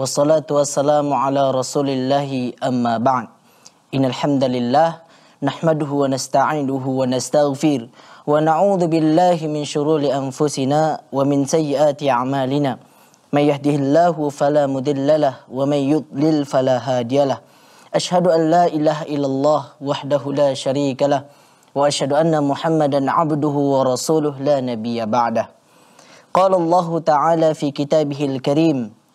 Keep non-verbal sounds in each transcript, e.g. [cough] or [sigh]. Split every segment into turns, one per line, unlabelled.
والصلاة والسلام على رسول الله أما بعد إن الحمد لله نحمده ونستعينه ونستغفر ونعوذ بالله من شرور أنفسنا ومن سيئات أعمالنا من يهده الله فلا مضل له ومن يضلل فلا هادي له أشهد أن لا إله إلا الله وحده لا شريك له وأشهد أن محمدا عبده ورسوله لا نبي بعده قال الله تعالى في كتابه الكريم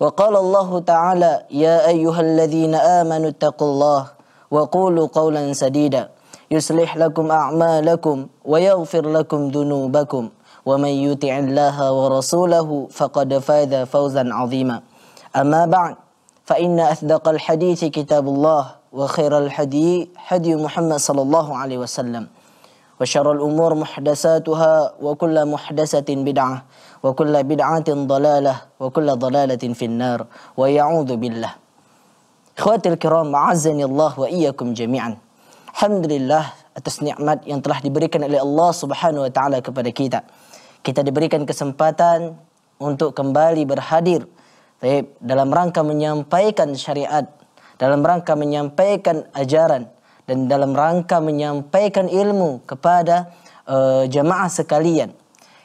وقال الله تعالى يا أيها الذين آمنوا اتقوا الله وقولوا قولا سديدا يصلح لكم أعمالكم ويغفر لكم ذنوبكم ومن يطع الله ورسوله فقد فاز فوزا عظيما أما بعد فإن أصدق الحديث كتاب الله وخير الحديث هدي محمد صلى الله عليه وسلم wa syarrul umur muhdatsatuha wa kullu muhdatsatin bid'ah wa kullu bid'atin dhalalah wa kullu dhalalatin finnar wa ya'udzu billah Khawatir kiram, ma'azani Allah wa iyyakum jami'an. Alhamdulillah atas nikmat yang telah diberikan oleh Allah Subhanahu wa taala kepada kita. Kita diberikan kesempatan untuk kembali berhadir dalam rangka menyampaikan syariat, dalam rangka menyampaikan ajaran dan dalam rangka menyampaikan ilmu kepada uh, eh, jamaah sekalian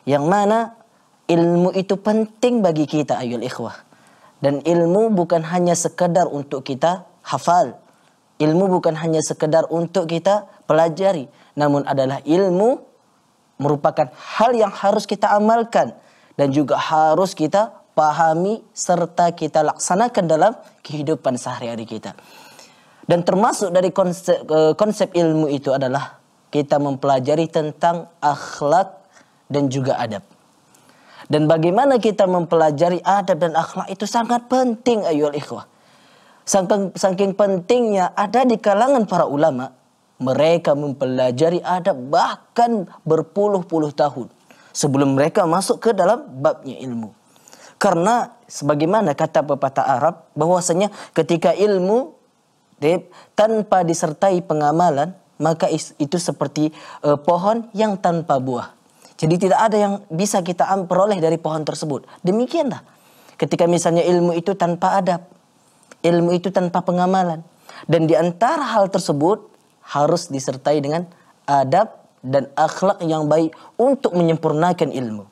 yang mana ilmu itu penting bagi kita ayol ikhwah dan ilmu bukan hanya sekedar untuk kita hafal ilmu bukan hanya sekedar untuk kita pelajari namun adalah ilmu merupakan hal yang harus kita amalkan dan juga harus kita pahami serta kita laksanakan dalam kehidupan sehari-hari kita. Dan termasuk dari konsep, konsep ilmu itu adalah kita mempelajari tentang akhlak dan juga adab. Dan bagaimana kita mempelajari adab dan akhlak itu sangat penting ayol ikhwah. Saking, saking pentingnya ada di kalangan para ulama. Mereka mempelajari adab bahkan berpuluh-puluh tahun. Sebelum mereka masuk ke dalam babnya ilmu. Karena sebagaimana kata pepatah Arab bahwasanya ketika ilmu tanpa disertai pengamalan, maka itu seperti uh, pohon yang tanpa buah. Jadi tidak ada yang bisa kita peroleh dari pohon tersebut. Demikianlah. Ketika misalnya ilmu itu tanpa adab, ilmu itu tanpa pengamalan, dan di antara hal tersebut harus disertai dengan adab dan akhlak yang baik untuk menyempurnakan ilmu.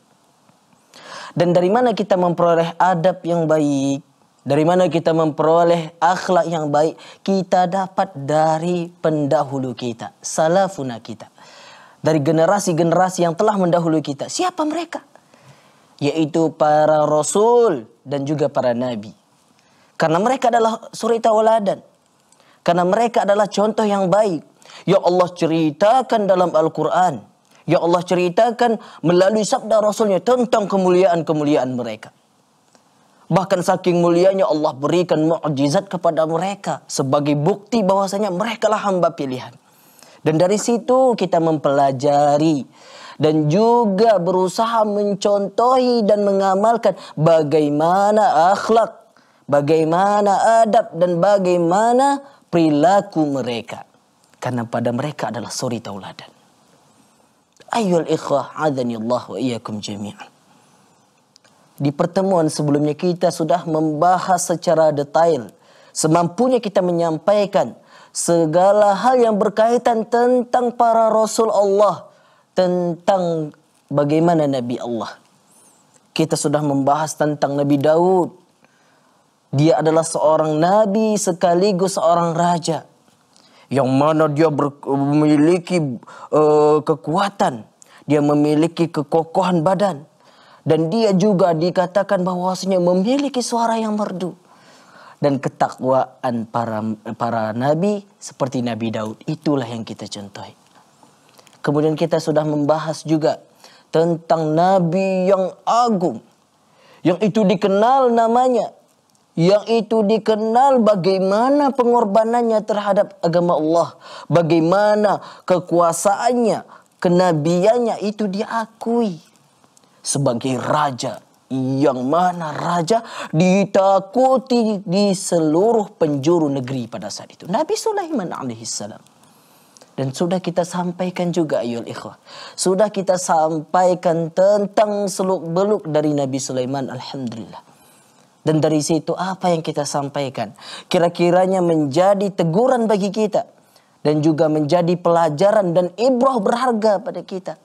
Dan dari mana kita memperoleh adab yang baik? Dari mana kita memperoleh akhlak yang baik? Kita dapat dari pendahulu kita, salafuna kita. Dari generasi-generasi yang telah mendahului kita. Siapa mereka? Yaitu para rasul dan juga para nabi. Karena mereka adalah suri tawaladan. Karena mereka adalah contoh yang baik. Ya Allah ceritakan dalam Al-Quran. Ya Allah ceritakan melalui sabda Rasulnya tentang kemuliaan-kemuliaan mereka. Bahkan saking mulianya Allah berikan mukjizat kepada mereka sebagai bukti bahwasanya merekalah hamba pilihan. Dan dari situ kita mempelajari dan juga berusaha mencontohi dan mengamalkan bagaimana akhlak, bagaimana adab dan bagaimana perilaku mereka. Karena pada mereka adalah suri tauladan. Ayol ikhwah Allah wa iyakum jami'an. Di pertemuan sebelumnya kita sudah membahas secara detail. Semampunya kita menyampaikan segala hal yang berkaitan tentang para Rasul Allah. Tentang bagaimana Nabi Allah. Kita sudah membahas tentang Nabi Daud. Dia adalah seorang Nabi sekaligus seorang Raja yang mana dia ber, memiliki uh, kekuatan, dia memiliki kekokohan badan, dan dia juga dikatakan bahwasanya memiliki suara yang merdu. Dan ketakwaan para para nabi seperti Nabi Daud itulah yang kita contohi. Kemudian kita sudah membahas juga tentang nabi yang agung. Yang itu dikenal namanya. Yang itu dikenal bagaimana pengorbanannya terhadap agama Allah. Bagaimana kekuasaannya, kenabiannya itu diakui sebagai raja yang mana raja ditakuti di seluruh penjuru negeri pada saat itu. Nabi Sulaiman alaihissalam. Dan sudah kita sampaikan juga ayol ikhwah. Sudah kita sampaikan tentang seluk beluk dari Nabi Sulaiman alhamdulillah. Dan dari situ apa yang kita sampaikan kira-kiranya menjadi teguran bagi kita dan juga menjadi pelajaran dan ibrah berharga pada kita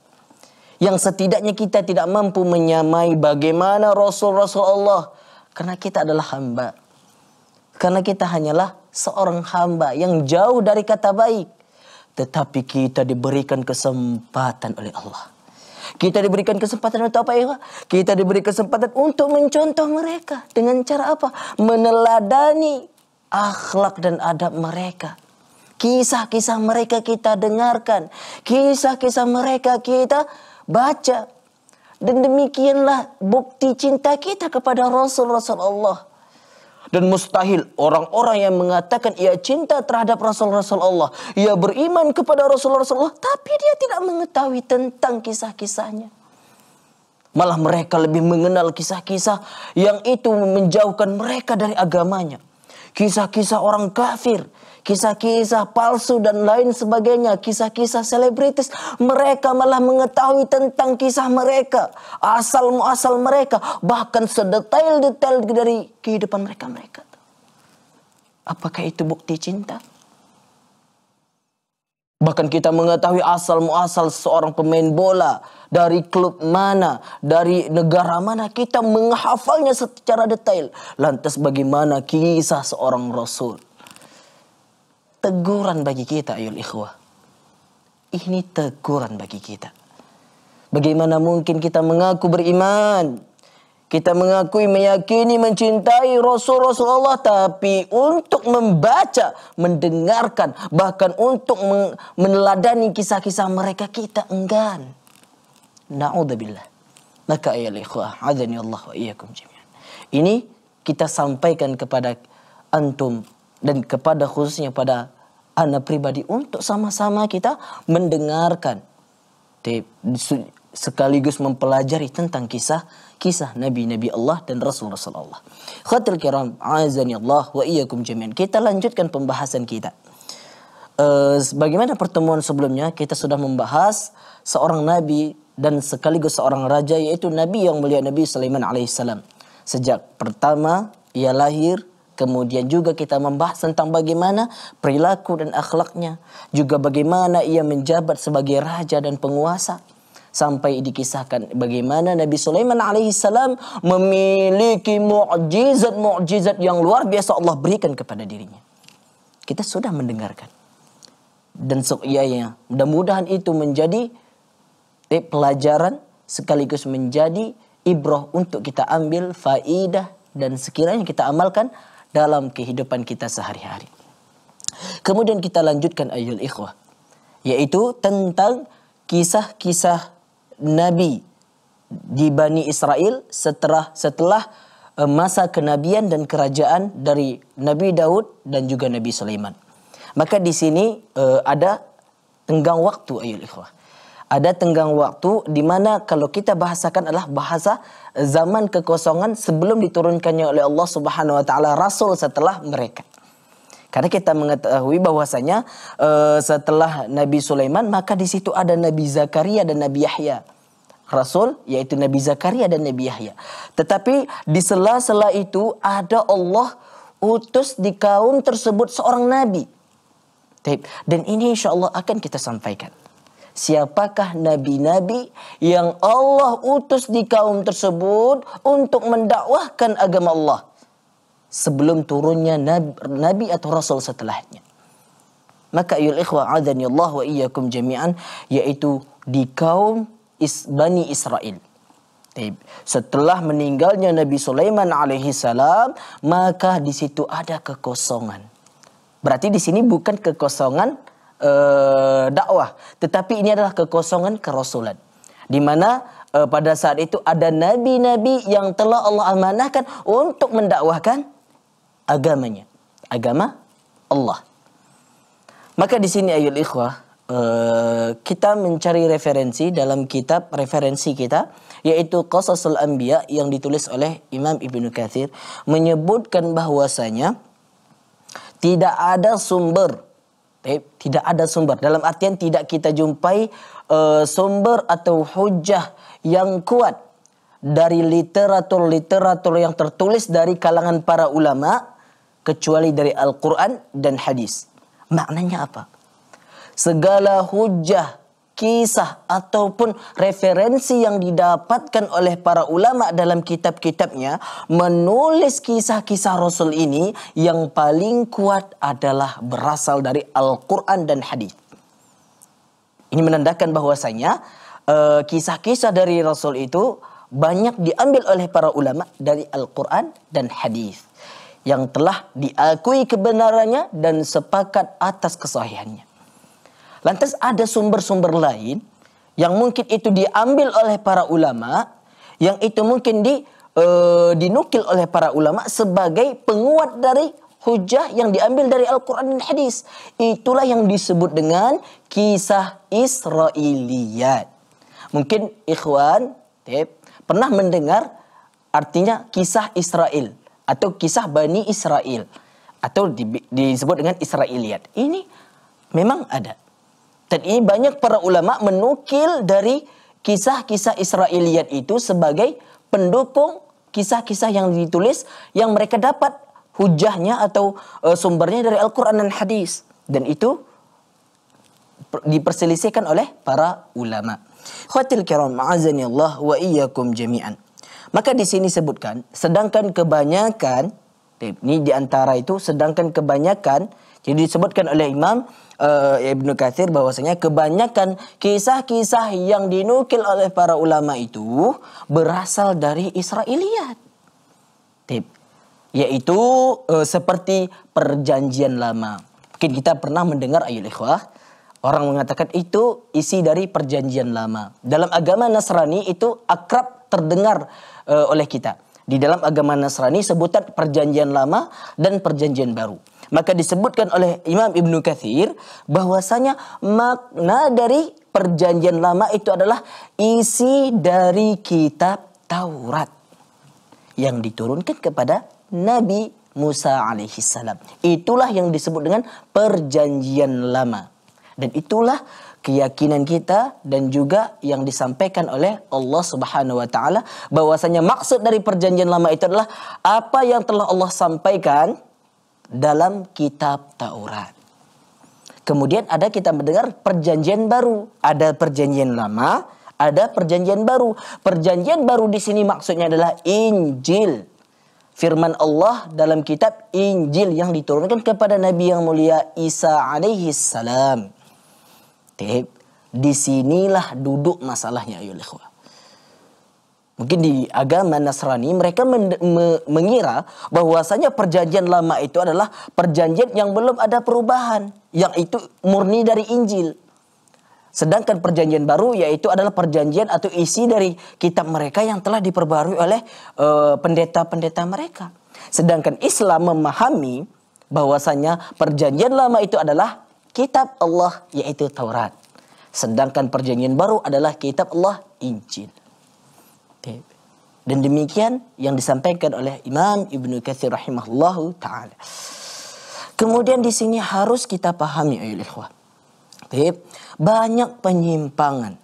yang setidaknya kita tidak mampu menyamai bagaimana Rasul-Rasul Allah karena kita adalah hamba. Karena kita hanyalah seorang hamba yang jauh dari kata baik. Tetapi kita diberikan kesempatan oleh Allah. Kita diberikan kesempatan untuk apa ya? Kita diberi kesempatan untuk mencontoh mereka. Dengan cara apa? Meneladani akhlak dan adab mereka. Kisah-kisah mereka kita dengarkan. Kisah-kisah mereka kita Baca. Dan demikianlah bukti cinta kita kepada Rasul Rasul Allah Dan mustahil orang-orang yang mengatakan ia cinta terhadap Rasul Rasul Allah Ia beriman kepada Rasul Rasul Allah Tapi dia tidak mengetahui tentang kisah-kisahnya. Malah mereka lebih mengenal kisah-kisah yang itu menjauhkan mereka dari agamanya. Kisah-kisah orang kafir kisah-kisah palsu dan lain sebagainya, kisah-kisah selebritis. Mereka malah mengetahui tentang kisah mereka, asal muasal mereka, bahkan sedetail-detail dari kehidupan mereka mereka. Apakah itu bukti cinta? Bahkan kita mengetahui asal muasal seorang pemain bola dari klub mana, dari negara mana kita menghafalnya secara detail. Lantas bagaimana kisah seorang rasul? teguran bagi kita ayol ikhwah. Ini teguran bagi kita. Bagaimana mungkin kita mengaku beriman, kita mengakui, meyakini, mencintai Rasul Rasul Allah, tapi untuk membaca, mendengarkan, bahkan untuk meneladani kisah-kisah mereka kita enggan. Naudzubillah. Maka ayol ikhwah, azani Allah wa iyakum jami'an. Ini kita sampaikan kepada antum dan kepada khususnya pada Anak pribadi untuk sama-sama kita mendengarkan sekaligus mempelajari tentang kisah kisah nabi-nabi Allah dan Rasul Rasulullah. Khatil kiram azani Allah wa iyyakum jami'an. Kita lanjutkan pembahasan kita. Uh, bagaimana pertemuan sebelumnya kita sudah membahas seorang nabi dan sekaligus seorang raja yaitu nabi yang mulia Nabi Sulaiman alaihissalam. Sejak pertama ia lahir Kemudian juga kita membahas tentang bagaimana perilaku dan akhlaknya. Juga bagaimana ia menjabat sebagai raja dan penguasa. Sampai dikisahkan bagaimana Nabi Sulaiman alaihissalam memiliki mujizat-mujizat yang luar biasa Allah berikan kepada dirinya. Kita sudah mendengarkan. Dan sukyanya mudah-mudahan itu menjadi eh, pelajaran sekaligus menjadi ibroh untuk kita ambil faidah dan sekiranya kita amalkan dalam kehidupan kita sehari-hari. Kemudian kita lanjutkan ayat ikhwah. Yaitu tentang kisah-kisah Nabi di Bani Israel setelah setelah e, masa kenabian dan kerajaan dari Nabi Daud dan juga Nabi Sulaiman. Maka di sini uh, ada tenggang waktu ayat ikhwah ada tenggang waktu di mana kalau kita bahasakan adalah bahasa zaman kekosongan sebelum diturunkannya oleh Allah Subhanahu wa taala rasul setelah mereka. Karena kita mengetahui bahwasanya eh, setelah Nabi Sulaiman maka di situ ada Nabi Zakaria dan Nabi Yahya. Rasul yaitu Nabi Zakaria dan Nabi Yahya. Tetapi di sela-sela itu ada Allah utus di kaum tersebut seorang nabi. Dan ini insya Allah akan kita sampaikan siapakah nabi-nabi yang Allah utus di kaum tersebut untuk mendakwahkan agama Allah sebelum turunnya nabi, nabi atau rasul setelahnya. Maka ayol ikhwa adhani Allah wa iyyakum jami'an yaitu di kaum Is Bani Israel. Setelah meninggalnya Nabi Sulaiman alaihi salam, maka di situ ada kekosongan. Berarti di sini bukan kekosongan uh, dakwah, tetapi ini adalah kekosongan kerasulan. Di mana uh, pada saat itu ada nabi-nabi yang telah Allah amanahkan untuk mendakwahkan agamanya, agama Allah. Maka di sini ayat ikhwah uh, kita mencari referensi dalam kitab referensi kita yaitu Qasasul Anbiya yang ditulis oleh Imam Ibnu Katsir menyebutkan bahwasanya tidak ada sumber eh, tidak ada sumber dalam artian tidak kita jumpai uh, sumber atau hujah yang kuat dari literatur-literatur yang tertulis dari kalangan para ulama kecuali dari Al-Qur'an dan hadis. Maknanya apa? Segala hujah kisah ataupun referensi yang didapatkan oleh para ulama dalam kitab-kitabnya menulis kisah-kisah Rasul ini yang paling kuat adalah berasal dari Al-Quran dan Hadis. Ini menandakan bahwasanya eh, kisah-kisah dari Rasul itu banyak diambil oleh para ulama dari Al-Quran dan Hadis yang telah diakui kebenarannya dan sepakat atas kesahihannya. Lantas ada sumber-sumber lain yang mungkin itu diambil oleh para ulama, yang itu mungkin di e, dinukil oleh para ulama sebagai penguat dari hujah yang diambil dari Al-Quran dan hadis. Itulah yang disebut dengan kisah Israiliyat. Mungkin ikhwan tip, pernah mendengar artinya kisah Israel atau kisah Bani Israel atau di, disebut dengan Israeliat. Ini memang ada. Dan ini banyak para ulama menukil dari kisah-kisah Israeliat itu sebagai pendukung kisah-kisah yang ditulis yang mereka dapat hujahnya atau e, sumbernya dari Al-Qur'an dan hadis dan itu diperselisihkan oleh para ulama. Khatil kiram Allah wa iyyakum jami'an. Maka di sini sebutkan sedangkan kebanyakan ini di antara itu sedangkan kebanyakan jadi disebutkan oleh Imam uh, eh, Ibnu Katsir bahwasanya kebanyakan kisah-kisah yang dinukil oleh para ulama itu berasal dari Israiliyat. Tip. Yaitu uh, seperti perjanjian lama. Mungkin kita pernah mendengar ayat ikhwah Orang mengatakan itu isi dari perjanjian lama. Dalam agama Nasrani itu akrab terdengar uh, oleh kita. Di dalam agama Nasrani sebutan perjanjian lama dan perjanjian baru. Maka disebutkan oleh Imam Ibnu Kathir bahwasanya makna dari perjanjian lama itu adalah isi dari kitab Taurat yang diturunkan kepada Nabi Musa alaihi salam. Itulah yang disebut dengan perjanjian lama. Dan itulah keyakinan kita dan juga yang disampaikan oleh Allah Subhanahu wa taala bahwasanya maksud dari perjanjian lama itu adalah apa yang telah Allah sampaikan dalam kitab Taurat. Kemudian ada kita mendengar perjanjian baru, ada perjanjian lama, ada perjanjian baru. Perjanjian baru di sini maksudnya adalah Injil. Firman Allah dalam kitab Injil yang diturunkan kepada Nabi yang mulia Isa alaihi salam. Di disinilah duduk masalahnya ayolah mungkin di agama Nasrani mereka men, me, mengira bahwasanya perjanjian lama itu adalah perjanjian yang belum ada perubahan yang itu murni dari Injil sedangkan perjanjian baru yaitu adalah perjanjian atau isi dari kitab mereka yang telah diperbarui oleh eh, pendeta-pendeta uh, mereka sedangkan Islam memahami bahwasanya perjanjian lama itu adalah kitab Allah yaitu Taurat sedangkan perjanjian baru adalah kitab Allah Injil dan demikian yang disampaikan oleh Imam Ibnu Katsir rahimahullahu taala. Kemudian di sini harus kita pahami ayol ikhwah. Banyak penyimpangan.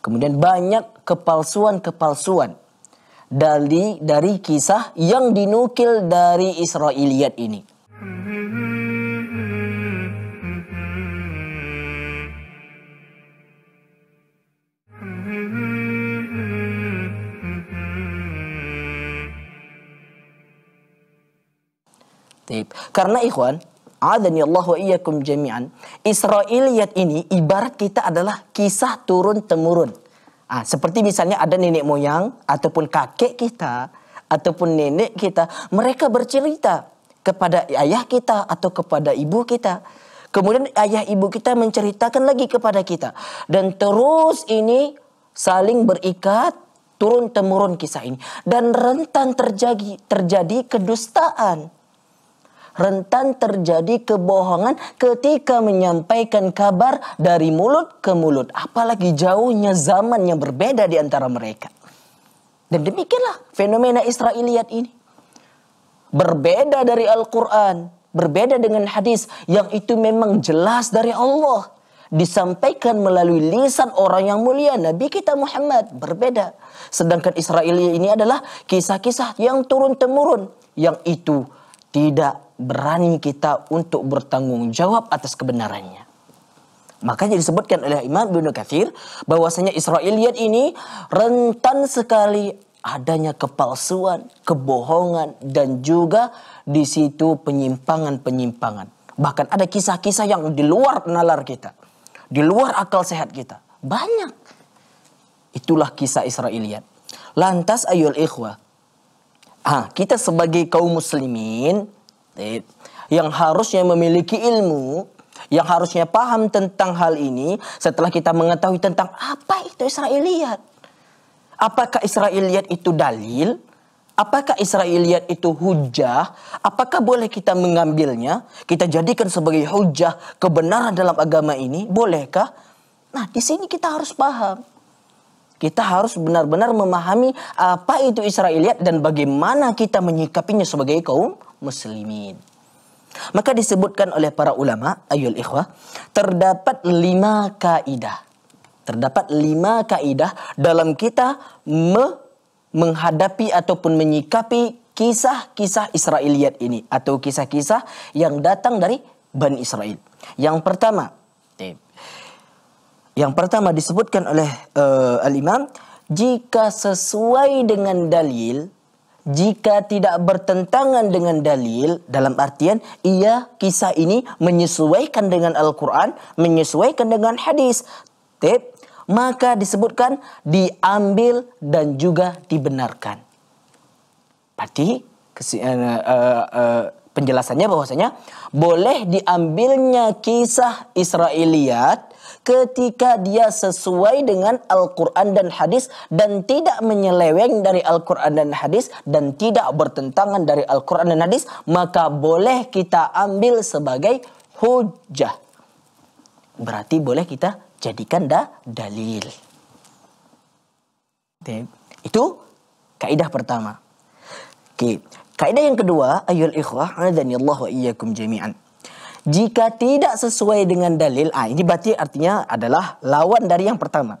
Kemudian banyak kepalsuan-kepalsuan dari dari kisah yang dinukil dari Israiliyat ini. Taib. Karena ikhwan, adani Allah wa jami'an. Israiliyat ini ibarat kita adalah kisah turun temurun. Ah, seperti misalnya ada nenek moyang ataupun kakek kita ataupun nenek kita, mereka bercerita kepada ayah kita atau kepada ibu kita. Kemudian ayah ibu kita menceritakan lagi kepada kita dan terus ini saling berikat turun temurun kisah ini dan rentan terjadi terjadi kedustaan rentan terjadi kebohongan ketika menyampaikan kabar dari mulut ke mulut. Apalagi jauhnya zaman yang berbeda di antara mereka. Dan demikianlah fenomena Israeliat ini. Berbeda dari Al-Quran, berbeda dengan hadis yang itu memang jelas dari Allah disampaikan melalui lisan orang yang mulia Nabi kita Muhammad berbeda. Sedangkan Israel ini adalah kisah-kisah yang turun temurun yang itu tidak berani kita untuk bertanggung jawab atas kebenarannya. Makanya disebutkan oleh Imam Ibn Kathir bahwasanya Israeliat ini rentan sekali adanya kepalsuan, kebohongan dan juga di situ penyimpangan-penyimpangan. Bahkan ada kisah-kisah yang di luar nalar kita, di luar akal sehat kita. Banyak. Itulah kisah Israeliat. Lantas ayol ikhwah. Ah, kita sebagai kaum muslimin yang harusnya memiliki ilmu, yang harusnya paham tentang hal ini setelah kita mengetahui tentang apa itu Israiliyat. Apakah Israiliyat itu dalil? Apakah Israiliyat itu hujah? Apakah boleh kita mengambilnya? Kita jadikan sebagai hujah kebenaran dalam agama ini? Bolehkah? Nah, di sini kita harus paham. Kita harus benar-benar memahami apa itu Israeliat dan bagaimana kita menyikapinya sebagai kaum muslimin. Maka disebutkan oleh para ulama, ayol ikhwah, terdapat lima kaidah. Terdapat lima kaidah dalam kita me menghadapi ataupun menyikapi kisah-kisah Israeliat ini atau kisah-kisah yang datang dari Bani Israel. Yang pertama, yang pertama disebutkan oleh uh, al-Imam jika sesuai dengan dalil jika tidak bertentangan dengan dalil dalam artian ia kisah ini menyesuaikan dengan Al-Qur'an, menyesuaikan dengan hadis. Tip, maka disebutkan diambil dan juga dibenarkan. Berarti uh, eh, uh, eh, uh, penjelasannya bahwasanya boleh diambilnya kisah Israeliat ketika dia sesuai dengan Al-Quran dan hadis dan tidak menyeleweng dari Al-Quran dan hadis dan tidak bertentangan dari Al-Quran dan hadis maka boleh kita ambil sebagai hujah. Berarti boleh kita jadikan dah dalil. Itu kaidah pertama. Oke. Kaidah yang kedua, ayol ikhwah, adhanillahu iyyakum jami'an. Jika tidak sesuai dengan dalil, ah ini berarti artinya adalah lawan dari yang pertama.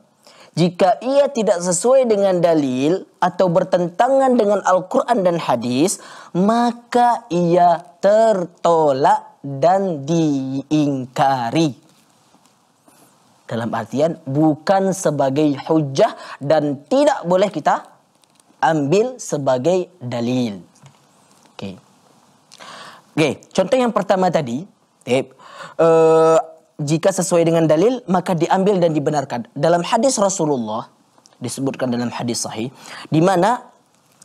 Jika ia tidak sesuai dengan dalil atau bertentangan dengan Al-Quran dan hadis, maka ia tertolak dan diingkari. Dalam artian bukan sebagai hujah dan tidak boleh kita ambil sebagai dalil. Oke. Okay. okay, contoh yang pertama tadi Tip. Uh, eh, eh, jika sesuai dengan dalil maka diambil dan dibenarkan. Dalam hadis Rasulullah disebutkan dalam hadis sahih di mana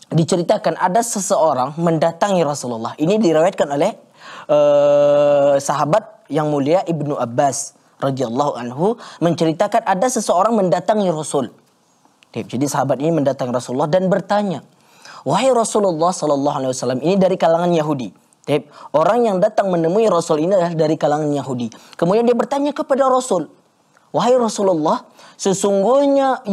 diceritakan ada seseorang mendatangi Rasulullah. Ini diriwayatkan oleh uh, sahabat yang mulia Ibnu Abbas radhiyallahu anhu menceritakan ada seseorang mendatangi Rasul. Jadi sahabat ini mendatangi Rasulullah dan bertanya, "Wahai Rasulullah sallallahu alaihi wasallam, ini dari kalangan Yahudi." Tip. Orang yang datang menemui Rasul ini adalah dari kalangan Yahudi. Kemudian dia bertanya kepada Rasul. Wahai Rasulullah, sesungguhnya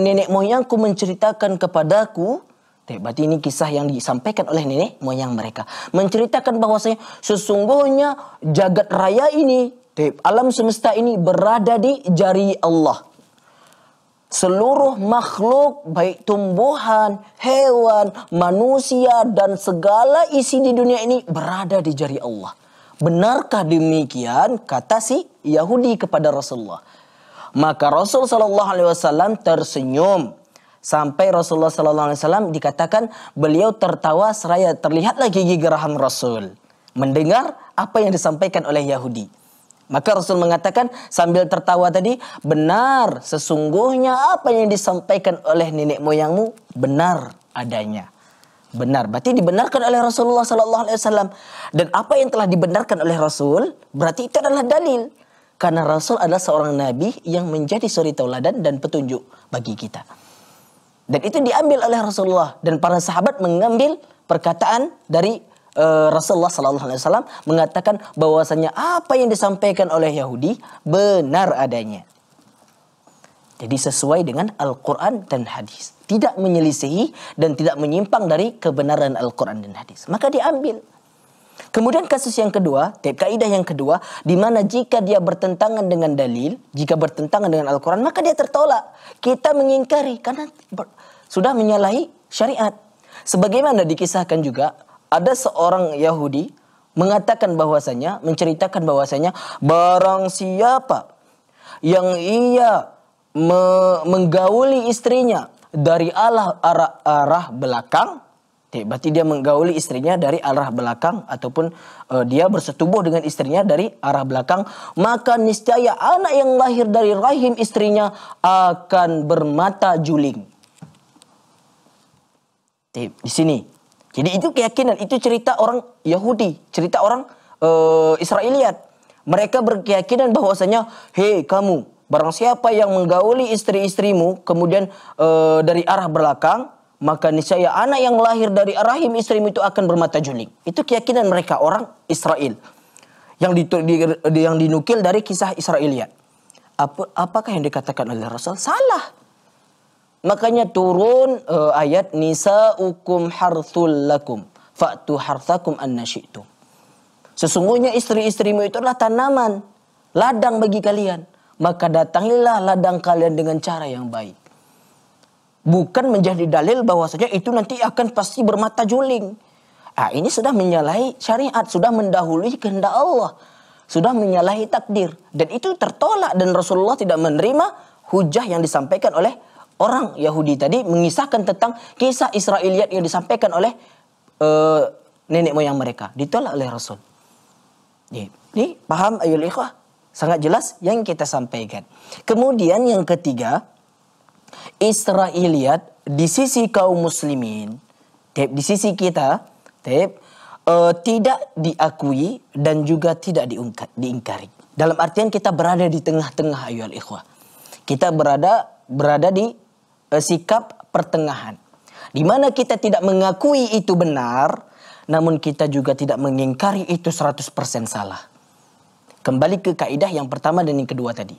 nenek moyangku menceritakan kepadaku. Tip. Berarti ini kisah yang disampaikan oleh nenek moyang mereka. Menceritakan bahwasanya sesungguhnya jagat raya ini, Tip. alam semesta ini berada di jari Allah. seluruh makhluk baik tumbuhan, hewan, manusia dan segala isi di dunia ini berada di jari Allah. Benarkah demikian kata si Yahudi kepada Rasulullah? Maka Rasul Shallallahu Alaihi Wasallam tersenyum sampai Rasulullah Shallallahu Alaihi Wasallam dikatakan beliau tertawa seraya terlihatlah gigi geraham Rasul mendengar apa yang disampaikan oleh Yahudi. Maka Rasul mengatakan sambil tertawa tadi, benar sesungguhnya apa yang disampaikan oleh nenek moyangmu benar adanya. Benar, berarti dibenarkan oleh Rasulullah sallallahu alaihi wasallam. Dan apa yang telah dibenarkan oleh Rasul berarti itu adalah dalil. Karena Rasul adalah seorang nabi yang menjadi suri tauladan dan petunjuk bagi kita. Dan itu diambil oleh Rasulullah dan para sahabat mengambil perkataan dari uh, Rasulullah Sallallahu Alaihi Wasallam mengatakan bahwasanya apa yang disampaikan oleh Yahudi benar adanya. Jadi sesuai dengan Al-Quran dan hadis. Tidak menyelisihi dan tidak menyimpang dari kebenaran Al-Quran dan hadis. Maka diambil. Kemudian kasus yang kedua, kaidah yang kedua, di mana jika dia bertentangan dengan dalil, jika bertentangan dengan Al-Quran, maka dia tertolak. Kita mengingkari karena sudah menyalahi syariat. Sebagaimana dikisahkan juga ada seorang Yahudi mengatakan bahwasanya, menceritakan bahwasanya barang siapa yang ia me menggauli istrinya dari arah arah, arah belakang, berarti dia menggauli istrinya dari arah belakang ataupun uh, dia bersetubuh dengan istrinya dari arah belakang, maka niscaya anak yang lahir dari rahim istrinya akan bermata juling. Di sini jadi itu keyakinan, itu cerita orang Yahudi, cerita orang uh, Israeliat. Mereka berkeyakinan bahwasanya, "Hei kamu, barang siapa yang menggauli istri-istrimu kemudian uh, dari arah belakang, maka niscaya anak yang lahir dari rahim istrimu itu akan bermata juling." Itu keyakinan mereka orang Israel. Yang di, di, yang dinukil dari kisah Israeliat. Apa, apakah yang dikatakan oleh Rasul salah? Makanya turun uh, ayat nisa'ukum harthul lakum fa'tu harthakum annasyitum. Sesungguhnya istri-istrimu itu adalah tanaman, ladang bagi kalian. Maka datangilah ladang kalian dengan cara yang baik. Bukan menjadi dalil bahwasanya itu nanti akan pasti bermata juling. Ah, ini sudah menyalahi syariat, sudah mendahului kehendak Allah. Sudah menyalahi takdir. Dan itu tertolak dan Rasulullah tidak menerima hujah yang disampaikan oleh orang Yahudi tadi mengisahkan tentang kisah Israeliat yang disampaikan oleh uh, nenek moyang mereka. Ditolak oleh Rasul. Ini paham ayol ikhwah? Sangat jelas yang kita sampaikan. Kemudian yang ketiga, Israeliat di sisi kaum muslimin, di sisi kita, eh, tidak diakui dan juga tidak diungkat, diingkari. Dalam artian kita berada di tengah-tengah ayol ikhwah. Kita berada berada di uh, sikap pertengahan. Di mana kita tidak mengakui itu benar, namun kita juga tidak mengingkari itu 100% salah. Kembali ke kaidah yang pertama dan yang kedua tadi.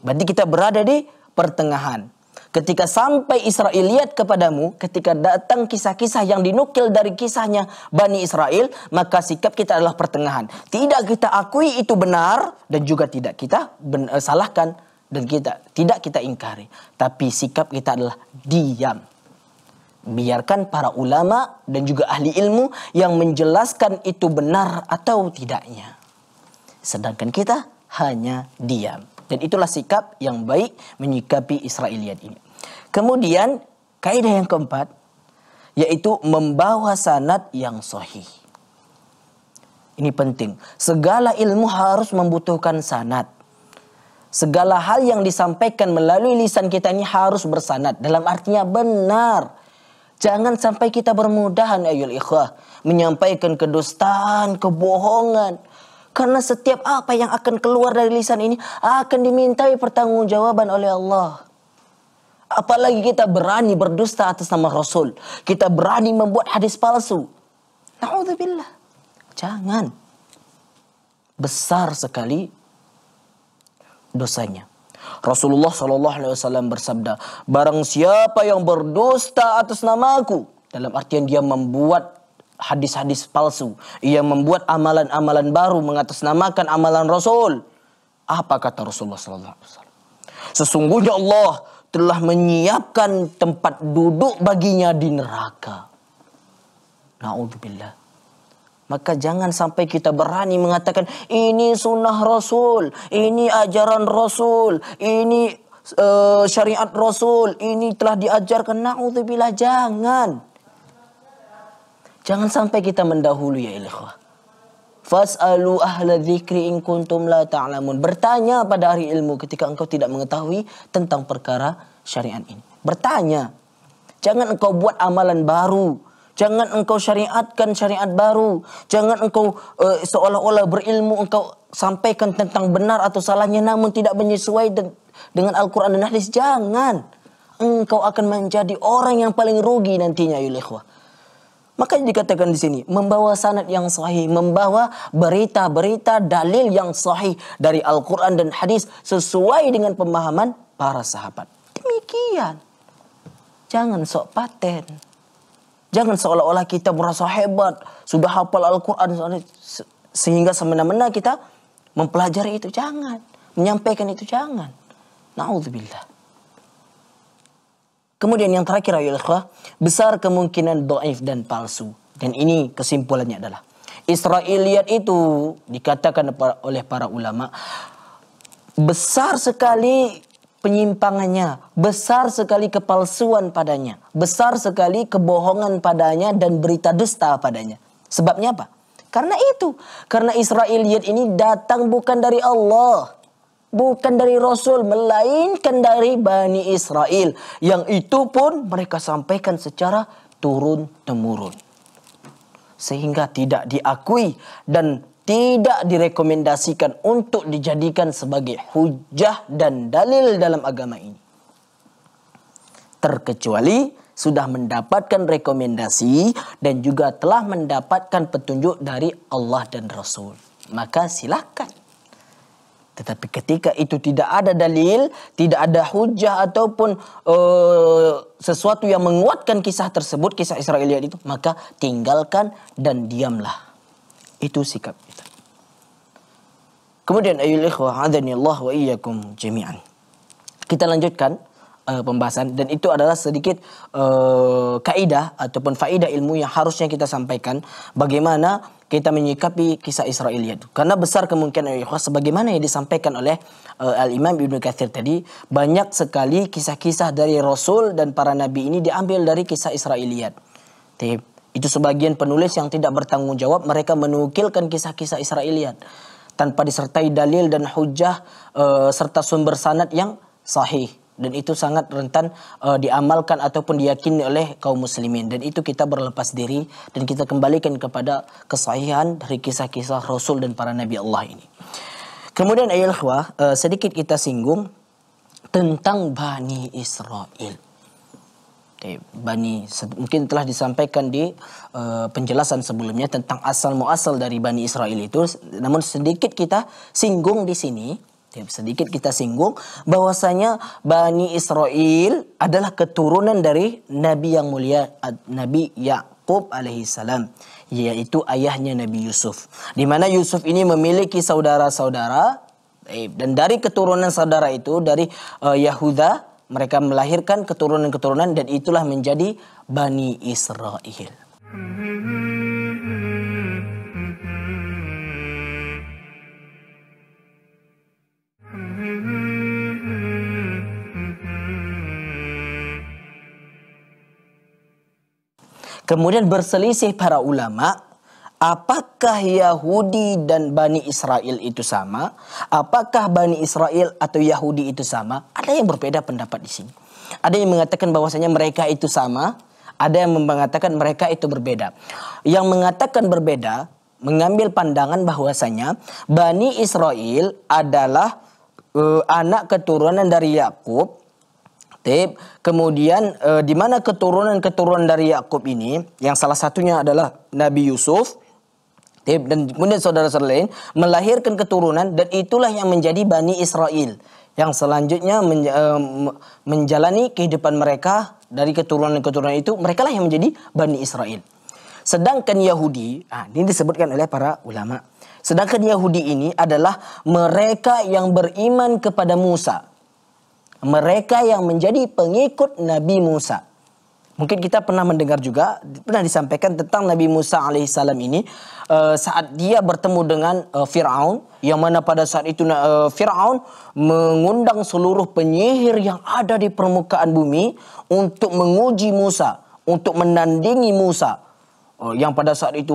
Berarti kita berada di pertengahan. Ketika sampai Israel lihat kepadamu, ketika datang kisah-kisah yang dinukil dari kisahnya Bani Israel, maka sikap kita adalah pertengahan. Tidak kita akui itu benar dan juga tidak kita ben- eh, salahkan dan kita tidak kita ingkari, tapi sikap kita adalah diam. Biarkan para ulama dan juga ahli ilmu yang menjelaskan itu benar atau tidaknya. Sedangkan kita hanya diam. Dan itulah sikap yang baik menyikapi Israelian ini. Kemudian kaidah yang keempat yaitu membawa sanad yang sahih. Ini penting. Segala ilmu harus membutuhkan sanad segala hal yang disampaikan melalui lisan kita ini harus bersanad. Dalam artinya benar. Jangan sampai kita bermudahan ayul ikhwah. Menyampaikan kedustaan, kebohongan. Karena setiap apa yang akan keluar dari lisan ini akan dimintai pertanggungjawaban oleh Allah. Apalagi kita berani berdusta atas nama Rasul. Kita berani membuat hadis palsu. Na'udzubillah. Jangan. Besar sekali dosanya. Rasulullah Shallallahu Alaihi Wasallam bersabda, barang siapa yang berdusta atas namaku, dalam artian dia membuat hadis-hadis palsu, ia membuat amalan-amalan baru mengatasnamakan amalan Rasul. Apa kata Rasulullah Shallallahu Alaihi Wasallam? Sesungguhnya Allah telah menyiapkan tempat duduk baginya di neraka. Naudzubillah. Maka jangan sampai kita berani mengatakan ini sunnah Rasul, ini ajaran Rasul, ini uh, syariat Rasul, ini telah diajarkan. Na'udzubillah, jangan. Jangan sampai kita mendahului ya ilikhwah. Fas'alu ahla dzikri in kuntum la ta'lamun. Bertanya pada hari ilmu ketika engkau tidak mengetahui tentang perkara syariat ini. Bertanya. Jangan engkau buat amalan baru Jangan engkau syariatkan syariat baru. Jangan engkau uh, seolah-olah berilmu engkau sampaikan tentang benar atau salahnya namun tidak menyesuaikan de dengan Al-Qur'an dan hadis. Jangan. Engkau akan menjadi orang yang paling rugi nantinya ya Makanya dikatakan di sini membawa sanad yang sahih, membawa berita-berita dalil yang sahih dari Al-Qur'an dan hadis sesuai dengan pemahaman para sahabat. Demikian. Jangan sok paten. Jangan seolah-olah kita merasa hebat, sudah hafal Al-Quran, sehingga semena-mena kita mempelajari itu. Jangan. Menyampaikan itu jangan. Na'udzubillah. Kemudian yang terakhir, ayat ikhwah, besar kemungkinan do'if dan palsu. Dan ini kesimpulannya adalah, Israeliat itu dikatakan oleh para ulama, besar sekali penyimpangannya, besar sekali kepalsuan padanya, besar sekali kebohongan padanya dan berita dusta padanya. Sebabnya apa? Karena itu, karena Israiliyat ini datang bukan dari Allah, bukan dari Rasul, melainkan dari Bani Israel. Yang itu pun mereka sampaikan secara turun-temurun. Sehingga tidak diakui dan tidak direkomendasikan untuk dijadikan sebagai hujah dan dalil dalam agama ini. Terkecuali sudah mendapatkan rekomendasi dan juga telah mendapatkan petunjuk dari Allah dan Rasul. Maka silakan. Tetapi ketika itu tidak ada dalil, tidak ada hujah ataupun uh, sesuatu yang menguatkan kisah tersebut, kisah Israel itu, maka tinggalkan dan diamlah. Itu sikap Kemudian ayul ikhwah adani Allah wa iyyakum jami'an. Kita lanjutkan uh, pembahasan dan itu adalah sedikit uh, kaidah ataupun faidah ilmu yang harusnya kita sampaikan bagaimana kita menyikapi kisah itu. Karena besar kemungkinan ayul ikhwah sebagaimana yang disampaikan oleh uh, Al-Imam Ibnu Katsir tadi, banyak sekali kisah-kisah dari rasul dan para nabi ini diambil dari kisah Israel. Itu sebagian penulis yang tidak bertanggung jawab mereka menukilkan kisah-kisah Israeliat tanpa disertai dalil dan hujah uh, serta sumber sanad yang sahih dan itu sangat rentan uh, diamalkan ataupun diyakini oleh kaum muslimin dan itu kita berlepas diri dan kita kembalikan kepada kesahihan dari kisah-kisah Rasul dan para nabi Allah ini. Kemudian ayat uh, eh, sedikit kita singgung tentang Bani Israel. Eh, Bani mungkin telah disampaikan di uh, penjelasan sebelumnya tentang asal muasal dari Bani Israel itu namun sedikit kita singgung di sini ya, sedikit kita singgung bahwasanya Bani Israel adalah keturunan dari Nabi yang mulia Nabi Yakub alaihissalam yaitu ayahnya Nabi Yusuf di mana Yusuf ini memiliki saudara-saudara eh, dan dari keturunan saudara itu dari uh, Yahuda mereka melahirkan keturunan-keturunan dan itulah menjadi Bani Israel. Kemudian berselisih para ulama Apakah Yahudi dan Bani Israel itu sama? Apakah Bani Israel atau Yahudi itu sama? Ada yang berbeda pendapat di sini. Ada yang mengatakan bahwasanya mereka itu sama, ada yang mengatakan mereka itu berbeda. Yang mengatakan berbeda mengambil pandangan bahwasanya Bani Israel adalah uh, anak keturunan dari Yakub Kemudian e, di mana keturunan-keturunan dari Yakub ini, yang salah satunya adalah Nabi Yusuf, dan kemudian saudara-saudara lain melahirkan keturunan dan itulah yang menjadi Bani Israel yang selanjutnya eh, menjalani kehidupan mereka dari keturunan-keturunan itu mereka lah yang menjadi Bani Israel. Sedangkan Yahudi, ah, ini disebutkan oleh para ulama. Sedangkan Yahudi ini adalah mereka yang beriman kepada Musa. Mereka yang menjadi pengikut Nabi Musa. Mungkin kita pernah mendengar juga pernah disampaikan tentang Nabi Musa alaihissalam ini uh, saat dia bertemu dengan uh, Firaun yang mana pada saat itu uh, Firaun mengundang seluruh penyihir yang ada di permukaan bumi untuk menguji Musa, untuk menandingi Musa. Uh, yang pada saat itu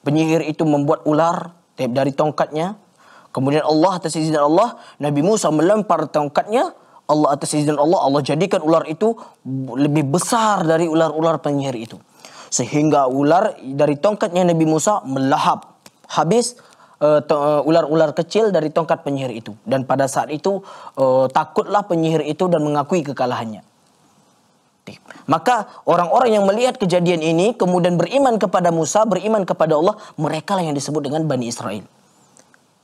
penyihir itu membuat ular dari tongkatnya. Kemudian Allah atas izin Allah Nabi Musa melempar tongkatnya Allah atas izin Allah, Allah jadikan ular itu lebih besar dari ular-ular penyihir itu. Sehingga ular dari tongkatnya Nabi Musa melahap. Habis eh, eh, ular-ular uh, kecil dari tongkat penyihir itu. Dan pada saat itu uh, takutlah penyihir itu dan mengakui kekalahannya. Maka orang-orang yang melihat kejadian ini kemudian beriman kepada Musa, beriman kepada Allah, mereka lah yang disebut dengan Bani Israel.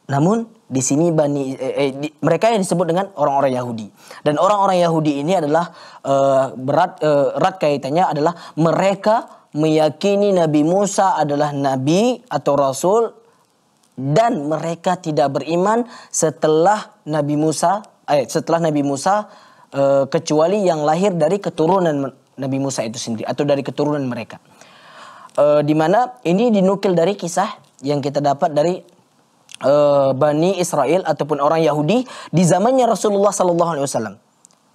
Namun di sini Bani eh, eh, di, mereka yang disebut dengan orang-orang Yahudi. Dan orang-orang Yahudi ini adalah eh, berat eh, erat kaitannya adalah mereka meyakini Nabi Musa adalah nabi atau rasul dan mereka tidak beriman setelah Nabi Musa eh setelah Nabi Musa eh, kecuali yang lahir dari keturunan Nabi Musa itu sendiri atau dari keturunan mereka. eh, di mana ini dinukil dari kisah yang kita dapat dari uh, Bani Israel ataupun orang Yahudi di zamannya Rasulullah sallallahu alaihi wasallam.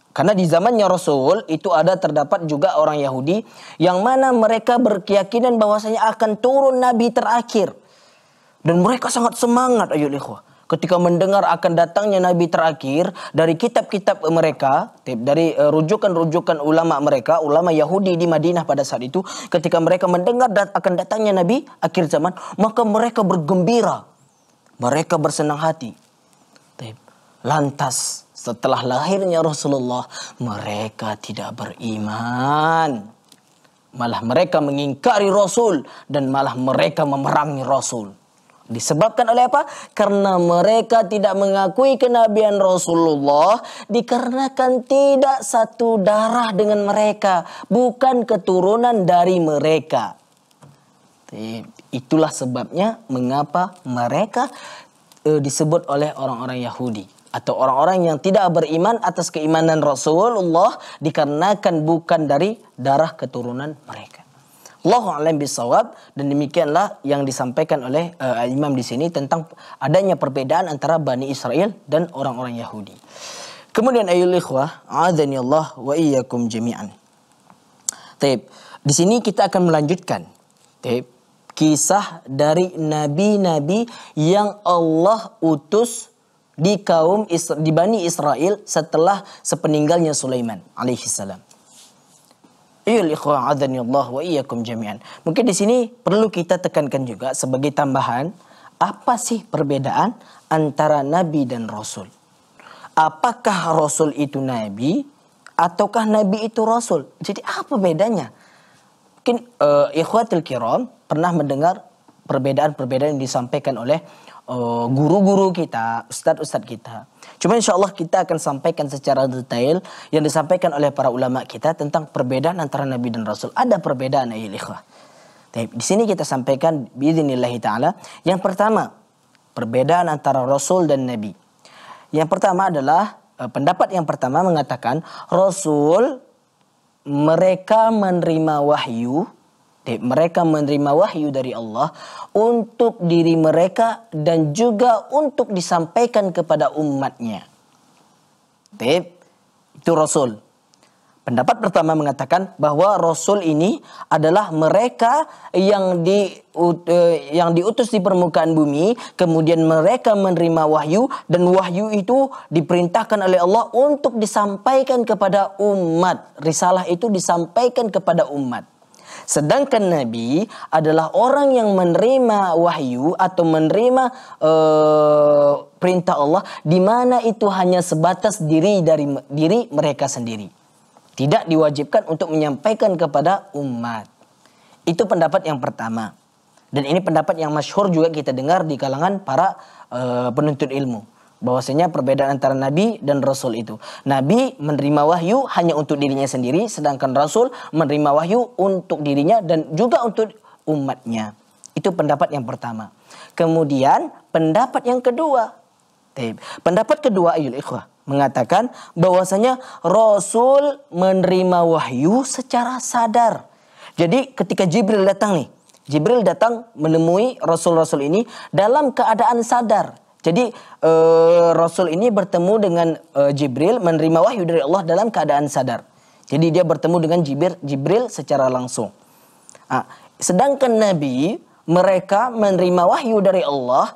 Karena di zamannya Rasul itu ada terdapat juga orang Yahudi yang mana mereka berkeyakinan bahwasanya akan turun nabi terakhir. Dan mereka sangat semangat ayo ikhwah ketika mendengar akan datangnya nabi terakhir dari kitab-kitab mereka dari eh, rujukan-rujukan ulama mereka ulama Yahudi di Madinah pada saat itu ketika mereka mendengar akan datangnya nabi akhir zaman maka mereka bergembira mereka bersenang hati. Lantas setelah lahirnya Rasulullah, mereka tidak beriman. Malah mereka mengingkari Rasul dan malah mereka memerangi Rasul. Disebabkan oleh apa? Karena mereka tidak mengakui kenabian Rasulullah dikarenakan tidak satu darah dengan mereka, bukan keturunan dari mereka. Itulah sebabnya mengapa mereka e, disebut oleh orang-orang Yahudi atau orang-orang yang tidak beriman atas keimanan Rasulullah dikarenakan bukan dari darah keturunan mereka. Allahu a'lam bisawab dan demikianlah yang disampaikan oleh uh, imam di sini tentang adanya perbedaan antara Bani Israel dan orang-orang Yahudi. Kemudian ayul ikhwah, a'adzani Allah wa iyyakum jami'an. Taib. Di sini kita akan melanjutkan. Taib kisah dari nabi-nabi yang Allah utus di kaum Isra, di Bani Israel setelah sepeninggalnya Sulaiman alaihissalam. Allah wa iyyakum jami'an. Mungkin di sini perlu kita tekankan juga sebagai tambahan apa sih perbedaan antara nabi dan rasul? Apakah rasul itu nabi ataukah nabi itu rasul? Jadi apa bedanya? mungkin uh, ikhwatul kiram pernah mendengar perbedaan-perbedaan yang disampaikan oleh eh, guru-guru uh, kita, ustadz-ustadz kita. Cuma insya Allah kita akan sampaikan secara detail yang disampaikan oleh para ulama kita tentang perbedaan antara Nabi dan Rasul. Ada perbedaan ayat ikhwah. Di sini kita sampaikan biidinillahi ta'ala. Yang pertama, perbedaan antara Rasul dan Nabi. Yang pertama adalah, eh, pendapat yang pertama mengatakan Rasul mereka menerima wahyu mereka menerima wahyu dari Allah untuk diri mereka dan juga untuk disampaikan kepada umatnya. Itu Rasul. Pendapat pertama mengatakan bahwa rasul ini adalah mereka yang di eh, yang diutus di permukaan bumi, kemudian mereka menerima wahyu dan wahyu itu diperintahkan oleh Allah untuk disampaikan kepada umat. Risalah itu disampaikan kepada umat. Sedangkan nabi adalah orang yang menerima wahyu atau menerima uh, perintah Allah di mana itu hanya sebatas diri dari diri mereka sendiri tidak diwajibkan untuk menyampaikan kepada umat. Itu pendapat yang pertama. Dan ini pendapat yang masyhur juga kita dengar di kalangan para e, penuntut ilmu bahwasanya perbedaan antara nabi dan rasul itu. Nabi menerima wahyu hanya untuk dirinya sendiri, sedangkan rasul menerima wahyu untuk dirinya dan juga untuk umatnya. Itu pendapat yang pertama. Kemudian pendapat yang kedua. Pendapat kedua ayul ikhwah mengatakan bahwasanya Rasul menerima wahyu secara sadar. Jadi ketika Jibril datang nih, Jibril datang menemui Rasul-Rasul ini dalam keadaan sadar. Jadi e, Rasul ini bertemu dengan e, Jibril menerima wahyu dari Allah dalam keadaan sadar. Jadi dia bertemu dengan Jibril, Jibril secara langsung. Nah, sedangkan Nabi mereka menerima wahyu dari Allah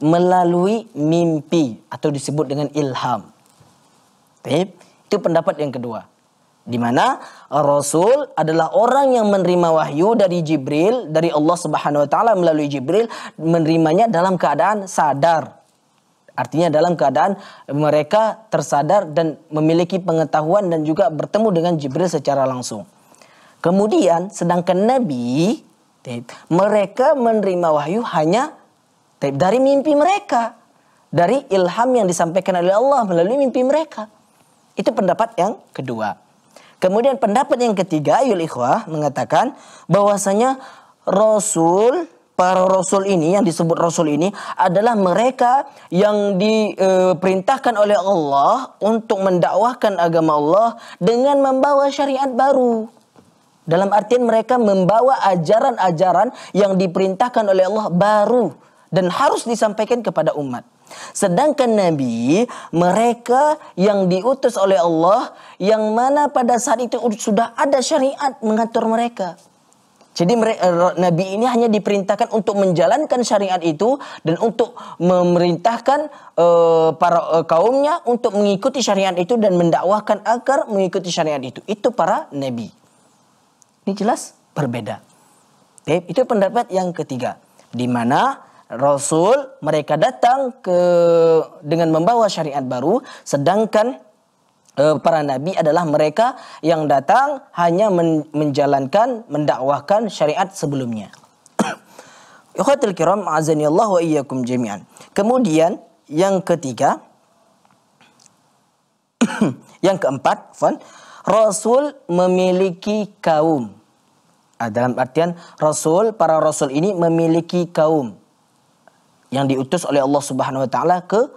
melalui mimpi atau disebut dengan ilham. Baik, itu pendapat yang kedua. Di mana Rasul adalah orang yang menerima wahyu dari Jibril, dari Allah Subhanahu wa taala melalui Jibril, menerimanya dalam keadaan sadar. Artinya dalam keadaan mereka tersadar dan memiliki pengetahuan dan juga bertemu dengan Jibril secara langsung. Kemudian sedangkan Nabi mereka menerima wahyu hanya dari mimpi mereka. Dari ilham yang disampaikan oleh Allah melalui mimpi mereka. Itu pendapat yang kedua. Kemudian pendapat yang ketiga Ayul Ikhwah mengatakan bahwasanya Rasul para Rasul ini yang disebut Rasul ini adalah mereka yang diperintahkan e, oleh Allah untuk mendakwahkan agama Allah dengan membawa syariat baru. Dalam artian mereka membawa ajaran-ajaran yang diperintahkan oleh Allah baru dan harus disampaikan kepada umat. Sedangkan Nabi, mereka yang diutus oleh Allah, yang mana pada saat itu sudah ada syariat mengatur mereka. Jadi eh, Nabi ini hanya diperintahkan untuk menjalankan syariat itu dan untuk memerintahkan uh, para uh, kaumnya untuk mengikuti syariat itu dan mendakwahkan agar mengikuti syariat itu. Itu para Nabi. Ini jelas berbeda. itu pendapat yang ketiga, di mana rasul mereka datang ke dengan membawa syariat baru sedangkan eh, para nabi adalah mereka yang datang hanya menjalankan mendakwahkan syariat sebelumnya. Yukhatil [coughs] kiram azani Allah wa iyyakum jami'an. Kemudian yang ketiga [coughs] yang keempat, fun, rasul memiliki kaum. Ah, dalam artian rasul para rasul ini memiliki kaum yang diutus oleh Allah Subhanahu wa taala ke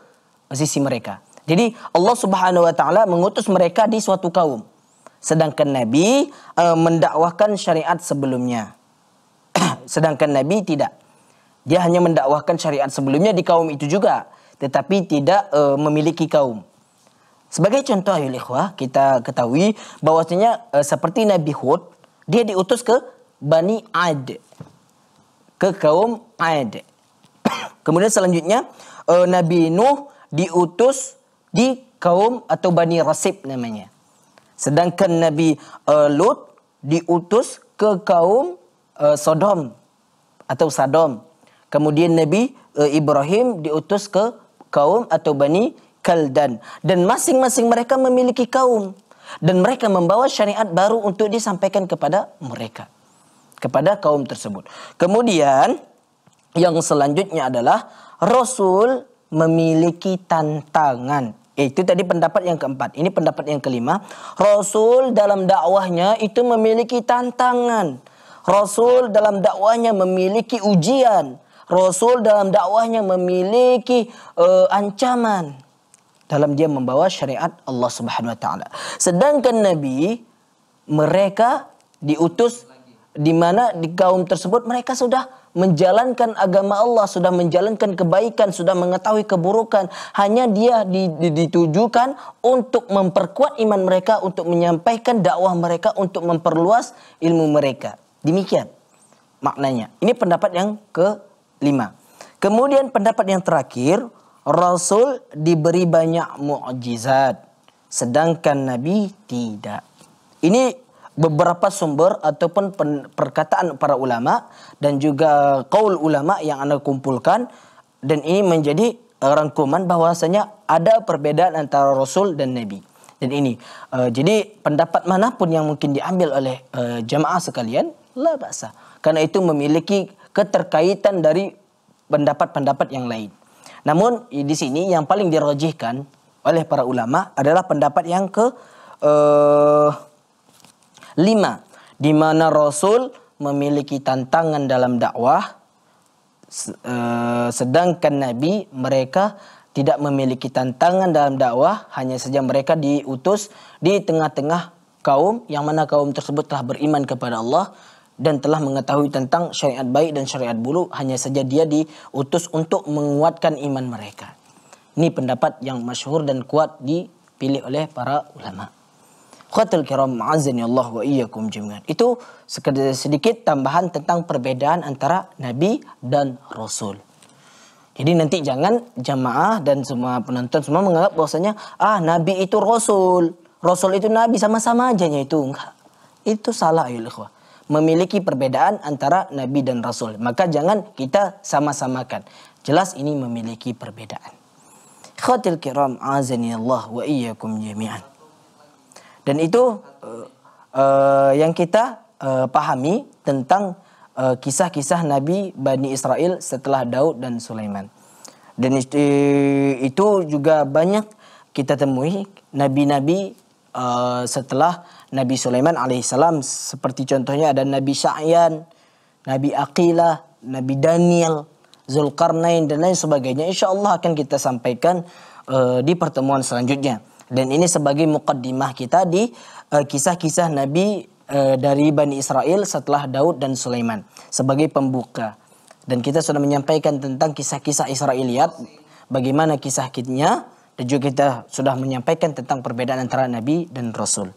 sisi mereka. Jadi Allah Subhanahu wa taala mengutus mereka di suatu kaum. Sedangkan Nabi e, mendakwahkan syariat sebelumnya. [clears throat] Sedangkan Nabi tidak. Dia hanya mendakwahkan syariat sebelumnya di kaum itu juga, tetapi tidak e, memiliki kaum. Sebagai contoh ya ikhwah, kita ketahui bahwasanya e, seperti Nabi Hud, dia diutus ke Bani Ad. Ke kaum Ad. Kemudian selanjutnya uh, Nabi Nuh diutus di kaum atau Bani Rasib namanya. Sedangkan Nabi uh, Lut diutus ke kaum uh, Sodom atau Sadom. Kemudian Nabi uh, Ibrahim diutus ke kaum atau Bani Kaldan. Dan masing-masing mereka memiliki kaum. Dan mereka membawa syariat baru untuk disampaikan kepada mereka. Kepada kaum tersebut. Kemudian yang selanjutnya adalah Rasul memiliki tantangan. Eh, itu tadi pendapat yang keempat. Ini pendapat yang kelima. Rasul dalam dakwahnya itu memiliki tantangan. Rasul dalam dakwahnya memiliki ujian. Rasul dalam dakwahnya memiliki uh, ancaman dalam dia membawa syariat Allah Subhanahu wa taala. Sedangkan nabi mereka diutus di mana di kaum tersebut mereka sudah menjalankan agama Allah, sudah menjalankan kebaikan, sudah mengetahui keburukan, hanya dia ditujukan untuk memperkuat iman mereka, untuk menyampaikan dakwah mereka, untuk memperluas ilmu mereka. Demikian maknanya. Ini pendapat yang kelima. Kemudian pendapat yang terakhir, Rasul diberi banyak mukjizat, sedangkan Nabi tidak. Ini beberapa sumber ataupun pen, perkataan para ulama dan juga kaul ulama yang anda kumpulkan dan ini menjadi eh, rangkuman bahwasanya ada perbedaan antara rasul dan nabi dan ini uh, jadi pendapat manapun yang mungkin diambil oleh uh, jamaah sekalian lah bahasa karena itu memiliki keterkaitan dari pendapat-pendapat yang lain namun di sini yang paling dirojihkan oleh para ulama adalah pendapat yang ke uh, Lima, di mana Rasul memiliki tantangan dalam dakwah, eh, sedangkan Nabi mereka tidak memiliki tantangan dalam dakwah, hanya saja mereka diutus di tengah-tengah kaum yang mana kaum tersebut telah beriman kepada Allah dan telah mengetahui tentang syariat baik dan syariat buruk, hanya saja dia diutus untuk menguatkan iman mereka. Ini pendapat yang masyhur dan kuat dipilih oleh para ulama. Khotul kiram ma'azani Allah wa iyyakum jami'an. Itu sekedar sedikit tambahan tentang perbedaan antara nabi dan rasul. Jadi nanti jangan jamaah dan semua penonton semua menganggap bahwasanya ah nabi itu rasul, rasul itu nabi sama-sama aja itu enggak. Itu salah ayol ikhwah memiliki perbedaan antara nabi dan rasul. Maka jangan kita sama-samakan. Jelas ini memiliki perbedaan. Khatil kiram azani Allah wa iyyakum jami'an. Dan itu uh, uh, yang kita uh, pahami tentang kisah eh, kisah-kisah Nabi Bani Israel setelah Daud dan Sulaiman. Dan itu, itu juga banyak kita temui nabi-nabi uh, setelah Nabi Sulaiman alaihissalam seperti contohnya ada Nabi Sa'yan, Nabi Aqilah, Nabi Daniel, Zulkarnain dan lain sebagainya. Insya Allah akan kita sampaikan uh, di pertemuan selanjutnya. Dan ini sebagai mukaddimah kita di eh, kisah-kisah uh, Nabi uh, dari Bani Israel setelah Daud dan Sulaiman. Sebagai pembuka. Dan kita sudah menyampaikan tentang kisah-kisah Israeliat. Bagaimana kisah kitnya. Dan juga kita sudah menyampaikan tentang perbedaan antara Nabi dan Rasul.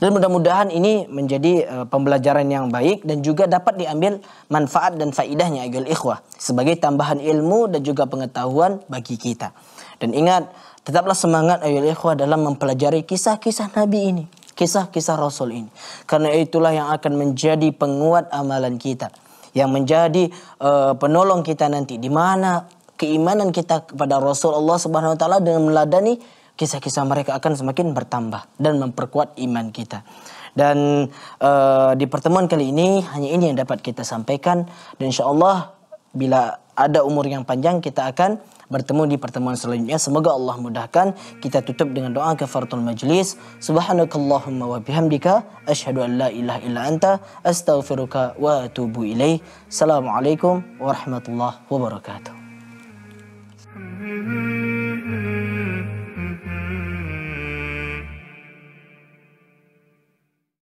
Dan mudah-mudahan ini menjadi uh, pembelajaran yang baik dan juga dapat diambil manfaat dan faidahnya agil ikhwah sebagai tambahan ilmu dan juga pengetahuan bagi kita. Dan ingat Tetaplah semangat ayol ikhwah dalam mempelajari kisah-kisah Nabi ini. Kisah-kisah Rasul ini. Karena itulah yang akan menjadi penguat amalan kita. Yang menjadi uh, penolong kita nanti. Di mana keimanan kita kepada Rasul Allah Subhanahu wa taala dengan meladani kisah-kisah mereka akan semakin bertambah dan memperkuat iman kita. Dan uh, di pertemuan kali ini hanya ini yang dapat kita sampaikan dan insya Allah bila ada umur yang panjang kita akan bertemu di pertemuan selanjutnya. Semoga Allah mudahkan. Kita tutup dengan doa kafaratul majlis. Subhanakallahumma wa bihamdika asyhadu an la ilaha illa anta astaghfiruka wa atubu ilaih. Assalamualaikum warahmatullahi wabarakatuh. Mm-hmm.